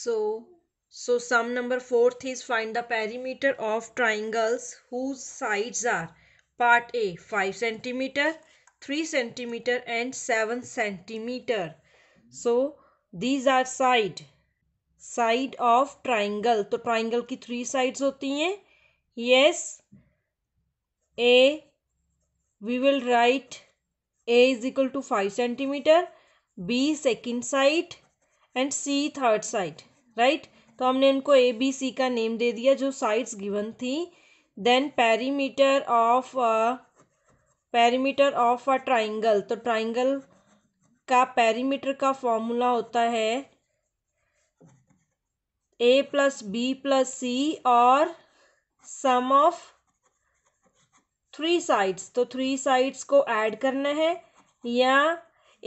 So, so sum number fourth is find the perimeter of triangles whose sides are part A 5 centimeter, 3 centimeter and 7 centimeter. So these are side side of triangle. So triangle ki three sides होती हैं Yes, A, we will write A is equal to 5 centimetre B second side, and C third side right तो हमने इनको ए B सी का name दे दिया जो sides given थी then perimeter of perimeter of a triangle तो ट्राइंगल का पैरीमीटर का फॉर्मूला होता है A plus B plus C और सम ऑफ थ्री साइड्स तो थ्री साइड्स को ऐड करना है या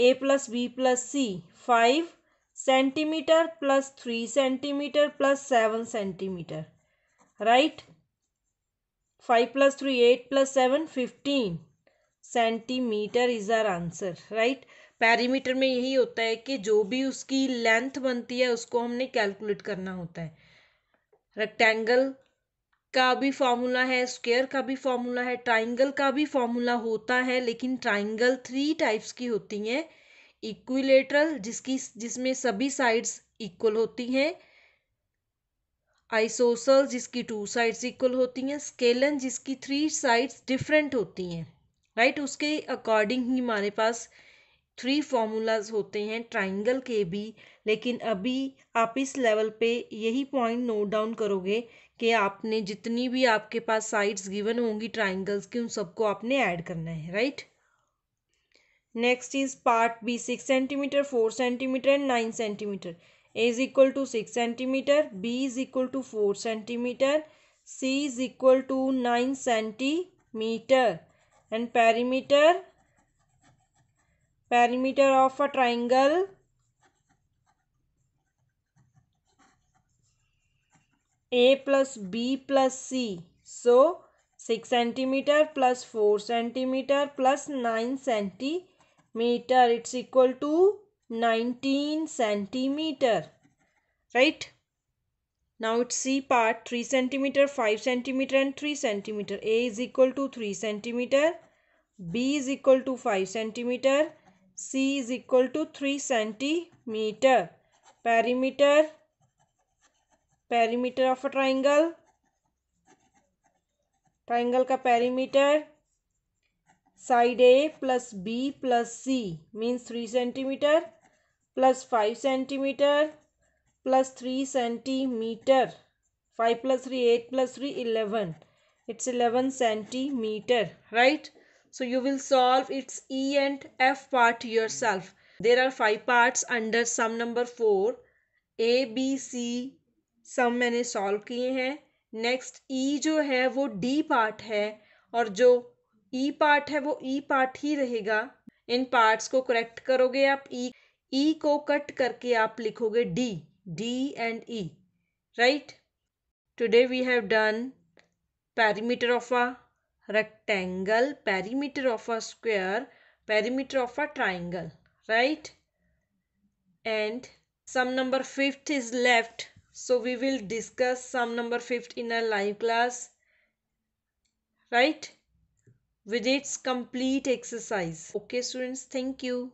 A plus B plus C five centimetre plus three centimetre plus seven centimetre right five plus three eight plus seven fifteen centimetre is our answer right perimeter में यही होता है कि जो भी उसकी लेंथ बनती है उसको हमने कैलकुलेट करना होता है रेक्टेंगल का भी फॉर्मूला है स्क्वायर का भी फॉर्मूला है ट्राइंगल का भी फॉर्मूला होता है लेकिन ट्राइंगल थ्री टाइप्स की होती हैं इक्विलेटरल जिसकी जिसमें सभी साइड्स इक्वल होती हैं आइसोसल जिसकी टू साइड्स इक्वल होती हैं स्केलन जिसकी थ्री साइड्स डिफरेंट होती हैं राइट right? उसके अकॉर्डिंग ही हमारे पास थ्री फॉर्मूलाज होते हैं ट्राइंगल के भी लेकिन अभी आप इस लेवल पे यही पॉइंट नोट डाउन करोगे कि आपने जितनी भी आपके पास साइड्स गिवन होंगी ट्राइंगल्स की उन सबको आपने ऐड करना है right right? Next is part B 6 centimeter, 4 centimeter and 9 centimeter. A is equal to 6 centimeter, B is equal to 4 centimeter, C is equal to 9 centimeter and perimeter perimeter of a triangle A plus B plus C. So 6 centimeter plus 4 centimeter plus 9 cm meter it's equal to 19 centimeter right now it's c part 3 centimeter 5 centimeter and 3 centimeter a is equal to 3 centimeter b is equal to 5 centimeter c is equal to 3 centimeter perimeter perimeter of a triangle triangle ka perimeter side A plus B plus C means 3 centimeter plus 5 centimeter plus 3 centimeter 5 plus 3 8 plus 3 11 it's 11 centimeter right so you will solve its E and F part yourself there are five parts under sum number four A B C sum मैंने solve किए हैं next ई e जो है वो D part है और जो ई e part है वो ई e पार्ट ही रहेगा इन पार्ट्स को करेक्ट करोगे आप ई e, ई को कट करके आप लिखोगे D D and E right today we have done perimeter of a rectangle perimeter of a square perimeter of a triangle right and sum number fifth is left so we will discuss sum number fifth in a live class right with its complete exercise. Okay students, thank you.